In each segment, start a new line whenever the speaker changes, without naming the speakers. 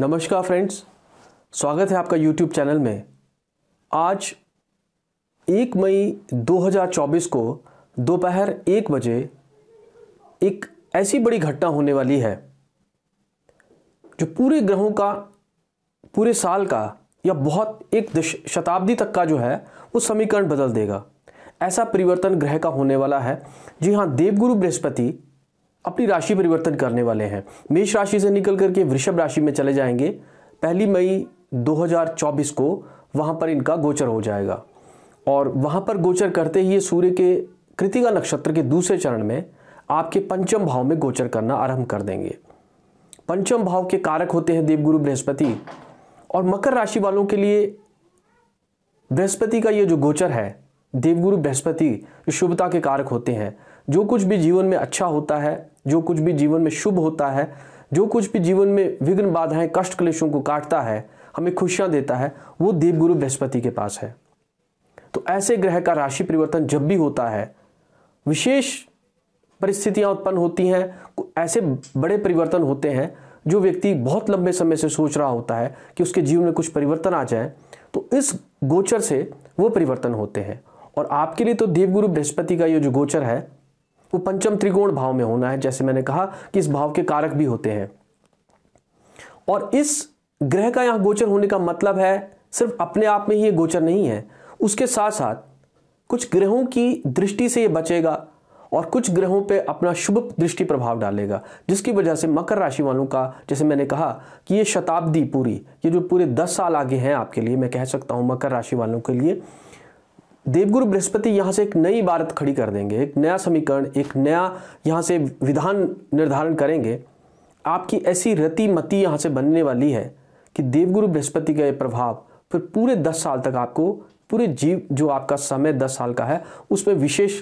नमस्कार फ्रेंड्स स्वागत है आपका यूट्यूब चैनल में आज एक मई 2024 को दोपहर एक बजे एक ऐसी बड़ी घटना होने वाली है जो पूरे ग्रहों का पूरे साल का या बहुत एक शताब्दी तक का जो है वो समीकरण बदल देगा ऐसा परिवर्तन ग्रह का होने वाला है जी हाँ देवगुरु बृहस्पति अपनी राशि परिवर्तन करने वाले हैं मेष राशि से निकल करके वृषभ राशि में चले जाएंगे पहली मई 2024 को वहां पर इनका गोचर हो जाएगा और वहां पर गोचर करते ही ये सूर्य के कृतिका नक्षत्र के दूसरे चरण में आपके पंचम भाव में गोचर करना आरंभ कर देंगे पंचम भाव के कारक होते हैं देवगुरु बृहस्पति और मकर राशि वालों के लिए बृहस्पति का ये जो गोचर है देवगुरु बृहस्पति शुभता के कारक होते हैं जो कुछ भी जीवन में अच्छा होता है जो कुछ भी जीवन में शुभ होता है जो कुछ भी जीवन में विघ्न बाधाएं कष्ट क्लेशों को काटता है हमें खुशियां देता है वो देवगुरु बृहस्पति के पास है तो ऐसे ग्रह का राशि परिवर्तन जब भी होता है विशेष परिस्थितियां उत्पन्न होती हैं ऐसे बड़े परिवर्तन होते हैं जो व्यक्ति बहुत लंबे समय से सोच रहा होता है कि उसके जीवन में कुछ परिवर्तन आ जाए तो इस गोचर से वो परिवर्तन होते हैं और आपके लिए तो देवगुरु बृहस्पति का ये जो गोचर है वो पंचम त्रिकोण भाव में होना है जैसे मैंने कहा कि इस भाव के कारक भी होते हैं और इस ग्रह का यहां गोचर होने का मतलब है सिर्फ अपने आप में ही ये गोचर नहीं है उसके साथ साथ कुछ ग्रहों की दृष्टि से ये बचेगा और कुछ ग्रहों पे अपना शुभ दृष्टि प्रभाव डालेगा जिसकी वजह से मकर राशि वालों का जैसे मैंने कहा कि ये शताब्दी पूरी ये जो पूरे दस साल आगे हैं आपके लिए मैं कह सकता हूँ मकर राशि वालों के लिए देवगुरु बृहस्पति यहाँ से एक नई इबारत खड़ी कर देंगे एक नया समीकरण एक नया यहाँ से विधान निर्धारण करेंगे आपकी ऐसी रति मति यहाँ से बनने वाली है कि देवगुरु बृहस्पति का ये प्रभाव फिर पूरे दस साल तक आपको पूरे जीव जो आपका समय दस साल का है उसमें विशेष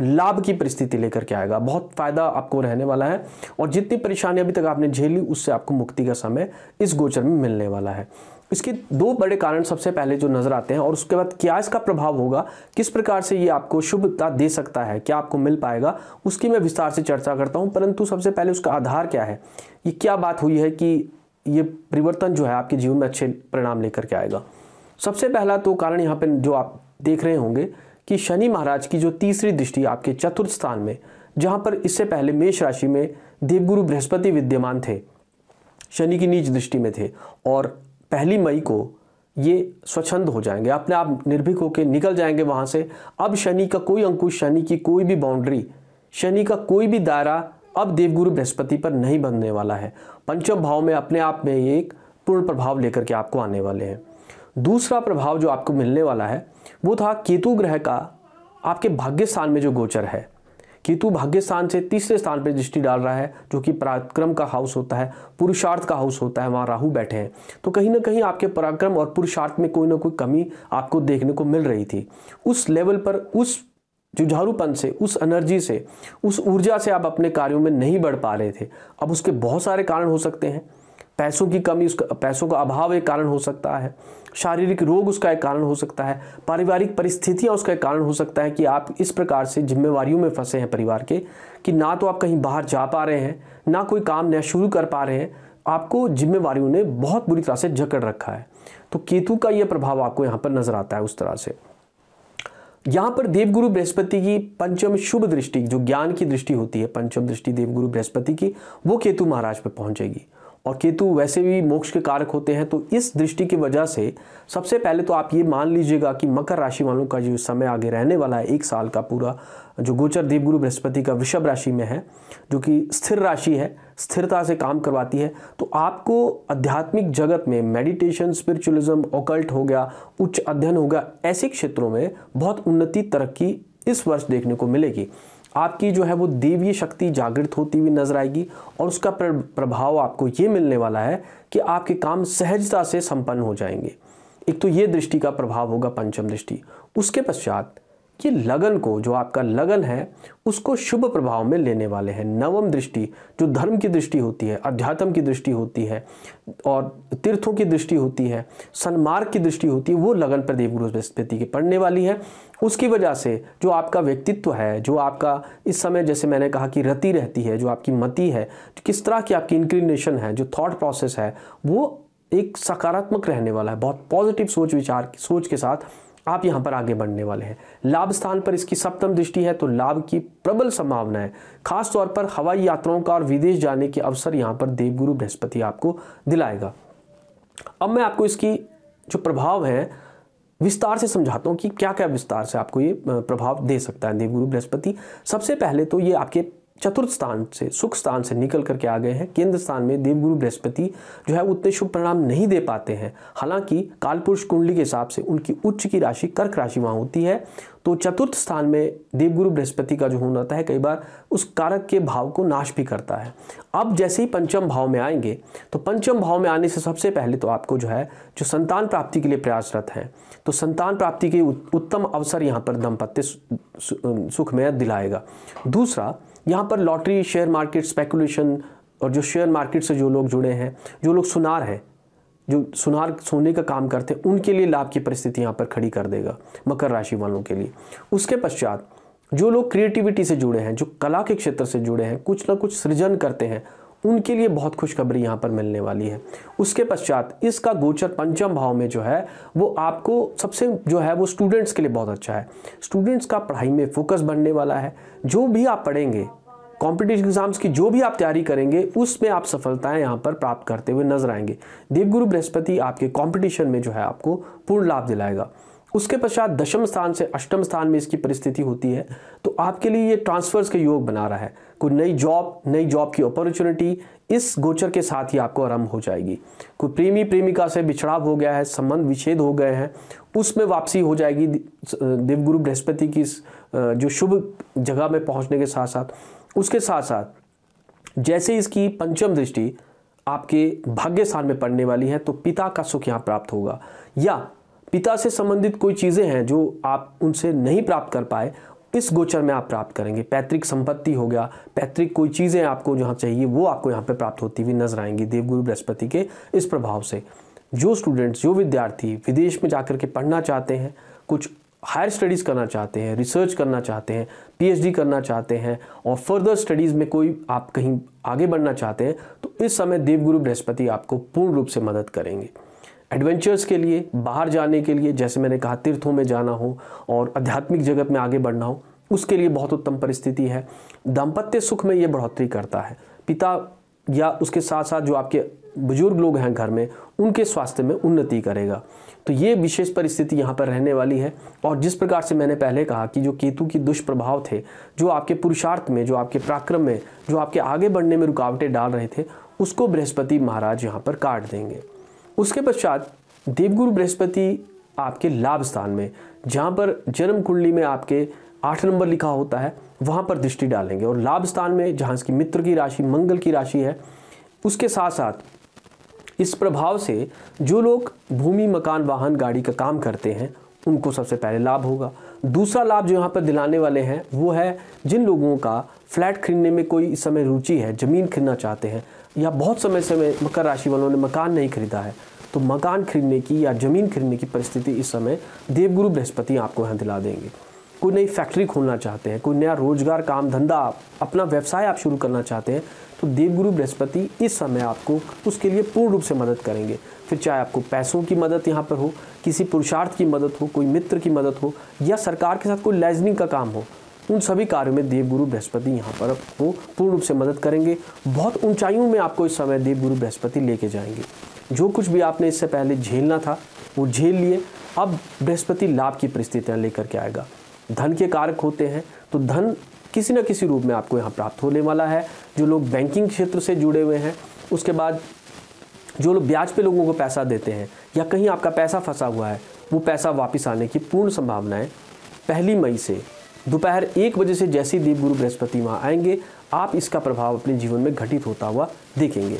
लाभ की परिस्थिति लेकर के आएगा बहुत फायदा आपको रहने वाला है और जितनी परेशानी अभी तक आपने झेली उससे आपको मुक्ति का समय इस गोचर में मिलने वाला है इसके दो बड़े कारण सबसे पहले जो नज़र आते हैं और उसके बाद क्या इसका प्रभाव होगा किस प्रकार से ये आपको शुभता दे सकता है क्या आपको मिल पाएगा उसकी मैं विस्तार से चर्चा करता हूँ परंतु सबसे पहले उसका आधार क्या है ये क्या बात हुई है कि ये परिवर्तन जो है आपके जीवन में अच्छे परिणाम लेकर के आएगा सबसे पहला तो कारण यहाँ पर जो आप देख रहे होंगे कि शनि महाराज की जो तीसरी दृष्टि आपके चतुर्थ स्थान में जहाँ पर इससे पहले मेष राशि में देवगुरु बृहस्पति विद्यमान थे शनि की नीच दृष्टि में थे और पहली मई को ये स्वच्छंद हो जाएंगे अपने आप निर्भीक होकर निकल जाएंगे वहाँ से अब शनि का कोई अंकुश शनि की कोई भी बाउंड्री शनि का कोई भी दायरा अब देवगुरु बृहस्पति पर नहीं बनने वाला है पंचम भाव में अपने आप में ये एक पूर्ण प्रभाव लेकर के आपको आने वाले हैं दूसरा प्रभाव जो आपको मिलने वाला है वो था केतु ग्रह का आपके भाग्य स्थान में जो गोचर है केतु भाग्य स्थान से तीसरे स्थान पर दृष्टि डाल रहा है जो कि पराक्रम का हाउस होता है पुरुषार्थ का हाउस होता है वहाँ राहु बैठे हैं तो कहीं ना कहीं आपके पराक्रम और पुरुषार्थ में कोई ना कोई कमी आपको देखने को मिल रही थी उस लेवल पर उस जुझारूपन से उस एनर्जी से उस ऊर्जा से आप अपने कार्यों में नहीं बढ़ पा रहे थे अब उसके बहुत सारे कारण हो सकते हैं पैसों की कमी उसका पैसों का अभाव एक कारण हो सकता है शारीरिक रोग उसका एक कारण हो सकता है पारिवारिक परिस्थितियाँ उसका एक कारण हो सकता है कि आप इस प्रकार से जिम्मेवारियों में फंसे हैं परिवार के कि ना तो आप कहीं बाहर जा पा रहे हैं ना कोई काम नया शुरू कर पा रहे हैं आपको जिम्मेवारियों ने बहुत बुरी तरह से जकड़ रखा है तो केतु का यह प्रभाव आपको यहाँ पर नजर आता है उस तरह से यहाँ पर देवगुरु बृहस्पति की पंचम शुभ दृष्टि जो ज्ञान की दृष्टि होती है पंचम दृष्टि देवगुरु बृहस्पति की वो केतु महाराज पर पहुंचेगी और केतु वैसे भी मोक्ष के कारक होते हैं तो इस दृष्टि की वजह से सबसे पहले तो आप ये मान लीजिएगा कि मकर राशि वालों का जो समय आगे रहने वाला है एक साल का पूरा जो गोचर देवगुरु बृहस्पति का वृषभ राशि में है जो कि स्थिर राशि है स्थिरता से काम करवाती है तो आपको आध्यात्मिक जगत में मेडिटेशन स्पिरिचुअलिज्म ओकल्ट हो गया उच्च अध्ययन हो गया ऐसे क्षेत्रों में बहुत उन्नति तरक्की इस वर्ष देखने को मिलेगी आपकी जो है वो देवीय शक्ति जागृत होती हुई नजर आएगी और उसका प्रभाव आपको ये मिलने वाला है कि आपके काम सहजता से संपन्न हो जाएंगे एक तो ये दृष्टि का प्रभाव होगा पंचम दृष्टि उसके पश्चात कि लगन को जो आपका लगन है उसको शुभ प्रभाव में लेने वाले हैं नवम दृष्टि जो धर्म की दृष्टि होती है अध्यात्म की दृष्टि होती है और तीर्थों की दृष्टि होती है सन्मार्ग की दृष्टि होती है वो लगन पर देवगुरु बृहस्पति की पड़ने वाली है उसकी वजह से जो आपका व्यक्तित्व है जो आपका इस समय जैसे मैंने कहा कि रति रहती है जो आपकी मति है किस तरह की आपकी इंक्लिनेशन है जो थॉट प्रोसेस है वो एक सकारात्मक रहने वाला है बहुत पॉजिटिव सोच विचार सोच के साथ आप यहां पर आगे बढ़ने वाले हैं लाभ स्थान पर इसकी सप्तम दृष्टि है तो लाभ की प्रबल संभावना है खास तौर पर हवाई यात्राओं का और विदेश जाने के अवसर यहां पर देवगुरु बृहस्पति आपको दिलाएगा अब मैं आपको इसकी जो प्रभाव है विस्तार से समझाता हूँ कि क्या क्या विस्तार से आपको ये प्रभाव दे सकता है देवगुरु बृहस्पति सबसे पहले तो ये आपके चतुर्थ स्थान से सुख स्थान से निकल करके आ गए हैं केंद्र स्थान में देवगुरु बृहस्पति जो है उतने शुभ परिणाम नहीं दे पाते हैं हालांकि कालपुरुष कुंडली के हिसाब से उनकी उच्च की राशि कर्क राशि वहाँ होती है तो चतुर्थ स्थान में देवगुरु बृहस्पति का जो होना आता है कई बार उस कारक के भाव को नाश भी करता है अब जैसे ही पंचम भाव में आएंगे तो पंचम भाव में आने से सबसे पहले तो आपको जो है जो संतान प्राप्ति के लिए प्रयासरत हैं तो संतान प्राप्ति के उत्तम अवसर यहाँ पर दंपत्य सुखमय दिलाएगा दूसरा यहाँ पर लॉटरी शेयर मार्केट स्पेकुलेशन और जो शेयर मार्केट से जो लोग जुड़े हैं जो लोग सुनार हैं जो सुनार सोने का काम करते हैं उनके लिए लाभ की परिस्थिति यहाँ पर खड़ी कर देगा मकर राशि वालों के लिए उसके पश्चात जो लोग क्रिएटिविटी से जुड़े हैं जो कला के क्षेत्र से जुड़े हैं कुछ ना कुछ सृजन करते हैं उनके लिए बहुत खुशखबरी यहाँ पर मिलने वाली है उसके पश्चात इसका गोचर पंचम भाव में जो है वो आपको सबसे जो है वो स्टूडेंट्स के लिए बहुत अच्छा है स्टूडेंट्स का पढ़ाई में फोकस बढ़ने वाला है जो भी आप पढ़ेंगे कॉम्पिटिटिव एग्जाम्स की जो भी आप तैयारी करेंगे उसमें आप सफलताएं यहाँ पर प्राप्त करते हुए नजर आएंगे देवगुरु बृहस्पति आपके कॉम्पिटिशन में जो है आपको पूर्ण लाभ दिलाएगा उसके पश्चात दशम स्थान से अष्टम स्थान में इसकी परिस्थिति होती है तो आपके लिए ये ट्रांसफर्स का योग बना रहा है कोई नई जॉब नई जॉब की अपॉर्चुनिटी इस गोचर के साथ ही आपको आरंभ हो जाएगी कोई प्रेमी प्रेमिका से बिछड़ाव हो गया है संबंध विच्छेद हो गए हैं उसमें वापसी हो जाएगी देवगुरु बृहस्पति की जो शुभ जगह में पहुंचने के साथ साथ उसके साथ साथ जैसे इसकी पंचम दृष्टि आपके भाग्य स्थान में पड़ने वाली है तो पिता का सुख यहाँ प्राप्त होगा या पिता से संबंधित कोई चीज़ें हैं जो आप उनसे नहीं प्राप्त कर पाए इस गोचर में आप प्राप्त करेंगे पैतृक संपत्ति हो गया पैतृक कोई चीज़ें आपको जहाँ चाहिए वो आपको यहाँ पर प्राप्त होती हुई नजर आएंगी देवगुरु बृहस्पति के इस प्रभाव से जो स्टूडेंट्स जो विद्यार्थी विदेश में जाकर के पढ़ना चाहते हैं कुछ हायर स्टडीज़ करना चाहते हैं रिसर्च करना चाहते हैं पीएचडी करना चाहते हैं और फर्दर स्टडीज़ में कोई आप कहीं आगे बढ़ना चाहते हैं तो इस समय देवगुरु बृहस्पति आपको पूर्ण रूप से मदद करेंगे एडवेंचर्स के लिए बाहर जाने के लिए जैसे मैंने कहा तीर्थों में जाना हो और आध्यात्मिक जगत में आगे बढ़ना हो उसके लिए बहुत उत्तम परिस्थिति है दाम्पत्य सुख में ये बढ़ोतरी करता है पिता या उसके साथ साथ जो आपके बुजुर्ग लोग हैं घर में उनके स्वास्थ्य में उन्नति करेगा तो ये विशेष परिस्थिति यहाँ पर रहने वाली है और जिस प्रकार से मैंने पहले कहा कि जो केतु की दुष्प्रभाव थे जो आपके पुरुषार्थ में जो आपके पराक्रम में जो आपके आगे बढ़ने में रुकावटें डाल रहे थे उसको बृहस्पति महाराज यहाँ पर काट देंगे उसके पश्चात देवगुरु बृहस्पति आपके लाभ स्थान में जहाँ पर जन्म कुंडली में आपके आठ नंबर लिखा होता है वहाँ पर दृष्टि डालेंगे और लाभ स्थान में जहाँ इसकी मित्र की राशि मंगल की राशि है उसके साथ साथ इस प्रभाव से जो लोग भूमि मकान वाहन गाड़ी का काम करते हैं उनको सबसे पहले लाभ होगा दूसरा लाभ जो यहाँ पर दिलाने वाले हैं वो है जिन लोगों का फ्लैट खरीदने में कोई इस समय रुचि है ज़मीन खरीदना चाहते हैं या बहुत समय से मकर राशि वालों ने मकान नहीं खरीदा है तो मकान खरीदने की या ज़मीन खरीदने की परिस्थिति इस समय देवगुरु बृहस्पति आपको यहाँ दिला देंगे कोई नई फैक्ट्री खोलना चाहते हैं कोई नया रोजगार काम धंधा अपना व्यवसाय आप शुरू करना चाहते हैं तो देवगुरु बृहस्पति इस समय आपको उसके लिए पूर्ण रूप से मदद करेंगे फिर चाहे आपको पैसों की मदद यहाँ पर हो किसी पुरुषार्थ की मदद हो कोई मित्र की मदद हो या सरकार के साथ कोई लाइजनिंग का काम हो उन सभी कार्यों में देवगुरु बृहस्पति यहाँ पर आपको पूर्ण रूप से मदद करेंगे बहुत ऊंचाइयों में आपको इस समय देवगुरु बृहस्पति लेके जाएंगे जो कुछ भी आपने इससे पहले झेलना था वो झेल लिए अब बृहस्पति लाभ की परिस्थितियाँ लेकर के आएगा धन के कारक होते हैं तो धन किसी न किसी रूप में आपको यहाँ प्राप्त होने वाला है जो लोग बैंकिंग क्षेत्र से जुड़े हुए हैं उसके बाद जो लोग ब्याज पे लोगों को पैसा देते हैं या कहीं आपका पैसा फंसा हुआ है वो पैसा वापस आने की पूर्ण संभावनाएं पहली मई से दोपहर एक बजे से जैसे देव गुरु बृहस्पति वहाँ आएंगे आप इसका प्रभाव अपने जीवन में घटित होता हुआ देखेंगे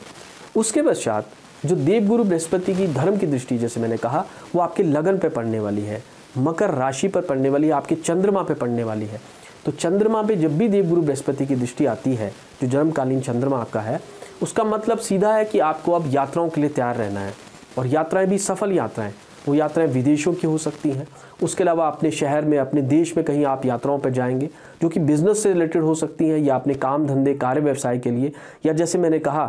उसके पश्चात जो देवगुरु बृहस्पति की धर्म की दृष्टि जैसे मैंने कहा वो आपके लगन पर पड़ने वाली है मकर राशि पर पड़ने वाली आपके चंद्रमा पे पड़ने वाली है तो चंद्रमा पे जब भी देवगुरु बृहस्पति की दृष्टि आती है जो जन्मकालीन चंद्रमा आपका है उसका मतलब सीधा है कि आपको अब यात्राओं के लिए तैयार रहना है और यात्राएं भी सफल यात्राएं वो यात्राएं विदेशों की हो सकती हैं उसके अलावा अपने शहर में अपने देश में कहीं आप यात्राओं पर जाएंगे जो कि बिज़नेस से रिलेटेड हो सकती हैं या अपने काम धंधे कार्य व्यवसाय के लिए या जैसे मैंने कहा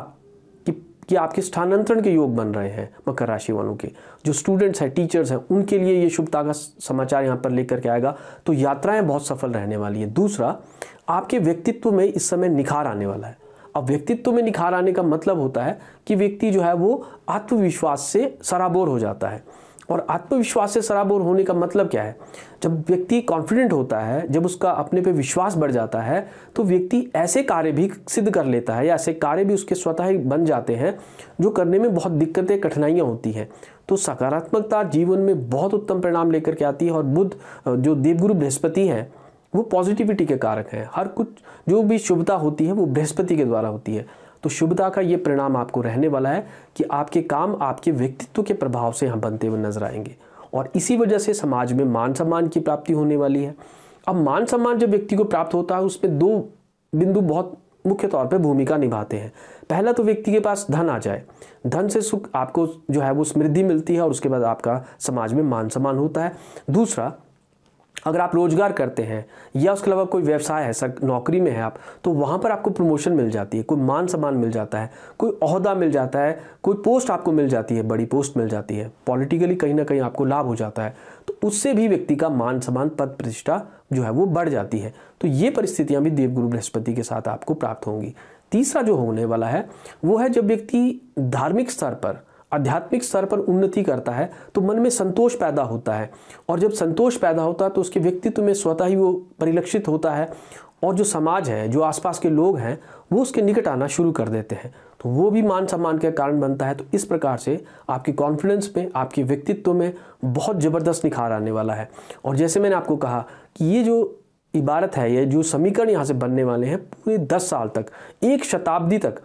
कि आपके स्थानांतरण के योग बन रहे हैं मकर राशि वालों के जो स्टूडेंट्स हैं टीचर्स हैं उनके लिए ये शुभता का समाचार यहाँ पर लेकर के आएगा तो यात्राएं बहुत सफल रहने वाली है दूसरा आपके व्यक्तित्व में इस समय निखार आने वाला है अब व्यक्तित्व में निखार आने का मतलब होता है कि व्यक्ति जो है वो आत्मविश्वास से सराबोर हो जाता है और आत्मविश्वास से सराबोर होने का मतलब क्या है जब व्यक्ति कॉन्फिडेंट होता है जब उसका अपने पे विश्वास बढ़ जाता है तो व्यक्ति ऐसे कार्य भी सिद्ध कर लेता है या ऐसे कार्य भी उसके स्वतः ही बन जाते हैं जो करने में बहुत दिक्कतें कठिनाइयाँ होती हैं तो सकारात्मकता जीवन में बहुत उत्तम परिणाम लेकर के आती है और बुद्ध जो देवगुरु बृहस्पति हैं वो पॉजिटिविटी के कारक हैं हर कुछ जो भी शुभता होती है वो बृहस्पति के द्वारा होती है तो शुभता का ये परिणाम आपको रहने वाला है कि आपके काम आपके व्यक्तित्व के प्रभाव से यहाँ बनते हुए नजर आएंगे और इसी वजह से समाज में मान सम्मान की प्राप्ति होने वाली है अब मान सम्मान जब व्यक्ति को प्राप्त होता है उसमें दो बिंदु बहुत मुख्य तौर पर भूमिका निभाते हैं पहला तो व्यक्ति के पास धन आ जाए धन से सुख आपको जो है वो समृद्धि मिलती है और उसके बाद आपका समाज में मान सम्मान होता है दूसरा अगर आप रोज़गार करते हैं या उसके अलावा कोई व्यवसाय है सर नौकरी में है आप तो वहाँ पर आपको प्रमोशन मिल जाती है कोई मान सम्मान मिल जाता है कोई अहदा मिल जाता है कोई पोस्ट आपको मिल जाती है बड़ी पोस्ट मिल जाती है पॉलिटिकली कहीं ना कहीं आपको लाभ हो जाता है तो उससे भी व्यक्ति का मान सम्मान पद प्रतिष्ठा जो है वो बढ़ जाती है तो ये परिस्थितियाँ भी देवगुरु बृहस्पति के साथ आपको प्राप्त होंगी तीसरा जो होने वाला है वो है जब व्यक्ति धार्मिक स्तर पर आध्यात्मिक स्तर पर उन्नति करता है तो मन में संतोष पैदा होता है और जब संतोष पैदा होता है तो उसके व्यक्तित्व में स्वतः ही वो परिलक्षित होता है और जो समाज है जो आसपास के लोग हैं वो उसके निकट आना शुरू कर देते हैं तो वो भी मान सम्मान का कारण बनता है तो इस प्रकार से आपके कॉन्फिडेंस में आपके व्यक्तित्व में बहुत ज़बरदस्त निखार आने वाला है और जैसे मैंने आपको कहा कि ये जो इबारत है ये जो समीकरण यहाँ से बनने वाले हैं पूरे दस साल तक एक शताब्दी तक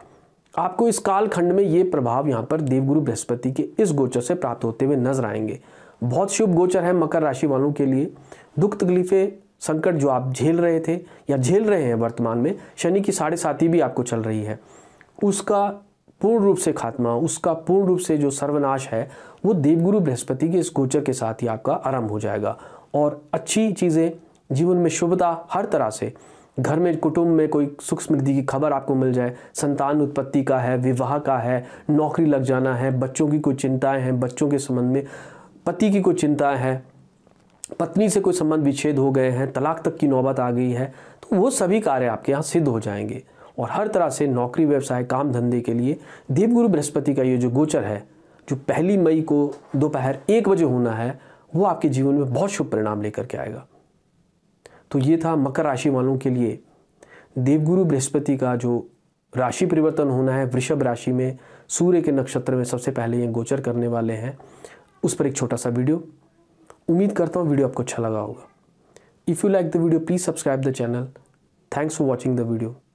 आपको इस कालखंड में ये प्रभाव यहाँ पर देवगुरु बृहस्पति के इस गोचर से प्राप्त होते हुए नजर आएंगे बहुत शुभ गोचर है मकर राशि वालों के लिए दुख तकलीफें संकट जो आप झेल रहे थे या झेल रहे हैं वर्तमान में शनि की साढ़े साथी भी आपको चल रही है उसका पूर्ण रूप से खात्मा उसका पूर्ण रूप से जो सर्वनाश है वो देवगुरु बृहस्पति के इस गोचर के साथ ही आपका आरंभ हो जाएगा और अच्छी चीज़ें जीवन में शुभता हर तरह से घर में कुटुंब में कोई सुख समृद्धि की खबर आपको मिल जाए संतान उत्पत्ति का है विवाह का है नौकरी लग जाना है बच्चों की कोई चिंताएं हैं बच्चों के संबंध में पति की कोई चिंता है पत्नी से कोई संबंध विच्छेद हो गए हैं तलाक तक की नौबत आ गई है तो वो सभी कार्य आपके यहाँ सिद्ध हो जाएंगे और हर तरह से नौकरी व्यवसाय काम धंधे के लिए देवगुरु बृहस्पति का ये जो गोचर है जो पहली मई को दोपहर एक बजे होना है वो आपके जीवन में बहुत शुभ परिणाम लेकर के आएगा तो ये था मकर राशि वालों के लिए देवगुरु बृहस्पति का जो राशि परिवर्तन होना है वृषभ राशि में सूर्य के नक्षत्र में सबसे पहले ये गोचर करने वाले हैं उस पर एक छोटा सा वीडियो उम्मीद करता हूँ वीडियो आपको अच्छा लगा होगा if you like the video please subscribe the channel thanks for watching the video